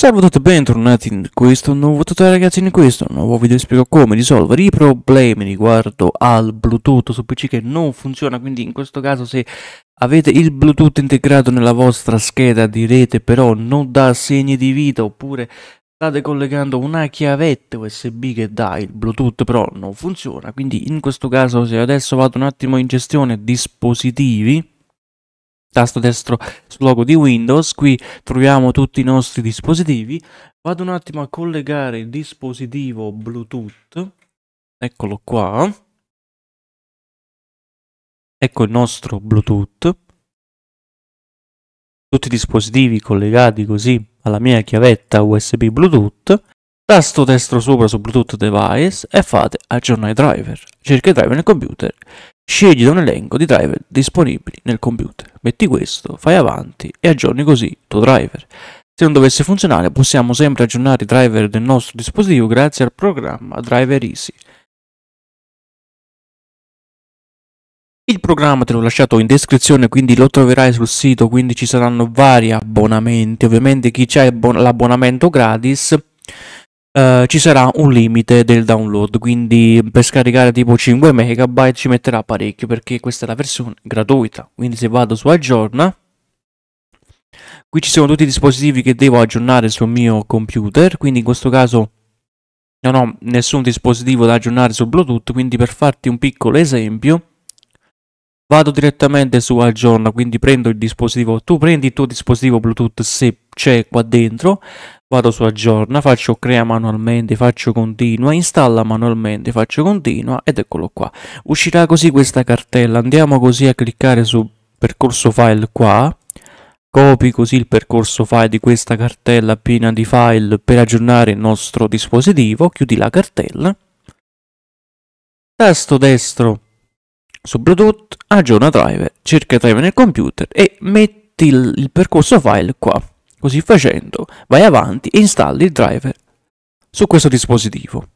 Salve a tutti e bentornati in questo nuovo tutorial ragazzi in questo nuovo video vi spiego come risolvere i problemi riguardo al bluetooth su pc che non funziona quindi in questo caso se avete il bluetooth integrato nella vostra scheda di rete però non dà segni di vita oppure state collegando una chiavetta usb che dà il bluetooth però non funziona quindi in questo caso se adesso vado un attimo in gestione dispositivi tasto destro sul logo di Windows, qui troviamo tutti i nostri dispositivi, vado un attimo a collegare il dispositivo Bluetooth, eccolo qua, ecco il nostro Bluetooth, tutti i dispositivi collegati così alla mia chiavetta USB Bluetooth, tasto destro sopra su Bluetooth device e fate aggiornare driver, cerca i driver nel computer Scegli da un elenco di driver disponibili nel computer, metti questo, fai avanti e aggiorni così il tuo driver. Se non dovesse funzionare possiamo sempre aggiornare i driver del nostro dispositivo grazie al programma Driver Easy. Il programma te l'ho lasciato in descrizione, quindi lo troverai sul sito, quindi ci saranno vari abbonamenti. Ovviamente chi c'è l'abbonamento gratis eh, ci sarà un limite del download, quindi per scaricare tipo 5 megabyte ci metterà parecchio perché questa è la versione gratuita. Quindi se vado su aggiorna, qui ci sono tutti i dispositivi che devo aggiornare sul mio computer, quindi in questo caso non ho nessun dispositivo da aggiornare su Bluetooth, quindi per farti un piccolo esempio vado direttamente su aggiorna, quindi prendo il dispositivo, tu prendi il tuo dispositivo Bluetooth se c'è qua dentro, vado su aggiorna, faccio crea manualmente, faccio continua, installa manualmente, faccio continua ed eccolo qua. Uscirà così questa cartella, andiamo così a cliccare su percorso file qua, copi così il percorso file di questa cartella piena di file per aggiornare il nostro dispositivo, chiudi la cartella, tasto destro su Bluetooth, aggiorna driver, cerca driver nel computer e metti il, il percorso file qua. Così facendo, vai avanti e installi il driver su questo dispositivo.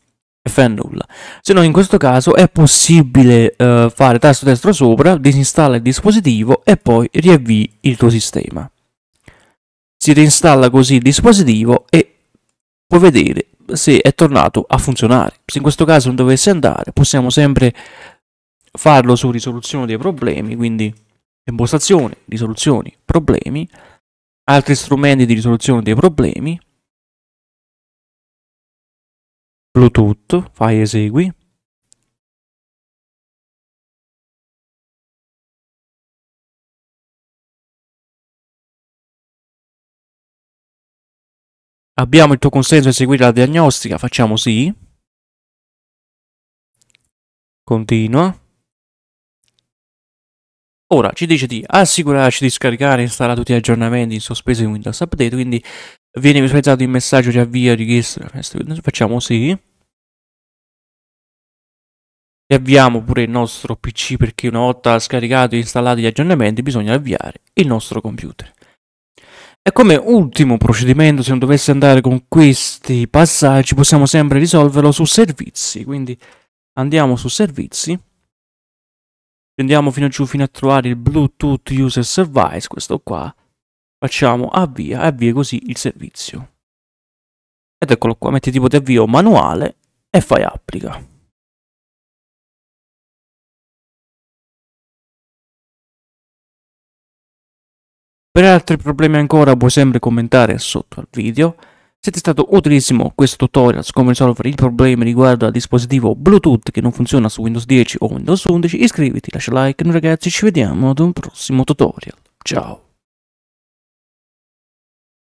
E fa nulla. Se no, in questo caso è possibile eh, fare tasto destro sopra, disinstalla il dispositivo e poi riavvii il tuo sistema. Si reinstalla così il dispositivo e puoi vedere se è tornato a funzionare. Se in questo caso non dovesse andare, possiamo sempre farlo su risoluzione dei problemi, quindi impostazione, risoluzioni, problemi altri strumenti di risoluzione dei problemi, Bluetooth, fai esegui. Abbiamo il tuo consenso a eseguire la diagnostica, facciamo sì. Continua. Ora ci dice di assicurarci di scaricare e installare tutti gli aggiornamenti in sospeso di Windows Update, quindi viene visualizzato il messaggio di avvio richiesta. Facciamo sì. Riavviamo pure il nostro PC perché una volta scaricato e installati gli aggiornamenti bisogna avviare il nostro computer. E come ultimo procedimento, se non dovesse andare con questi passaggi, possiamo sempre risolverlo su servizi. Quindi andiamo su servizi Scendiamo fino giù fino a trovare il Bluetooth User Service, questo qua. Facciamo avvia, avvia così il servizio. Ed eccolo qua, metti tipo di avvio manuale e fai applica. Per altri problemi ancora puoi sempre commentare sotto al video. Se ti è stato utilissimo questo tutorial su come risolvere il problema riguardo al dispositivo Bluetooth che non funziona su Windows 10 o Windows 11, iscriviti, lascia like, noi ragazzi ci vediamo ad un prossimo tutorial. Ciao!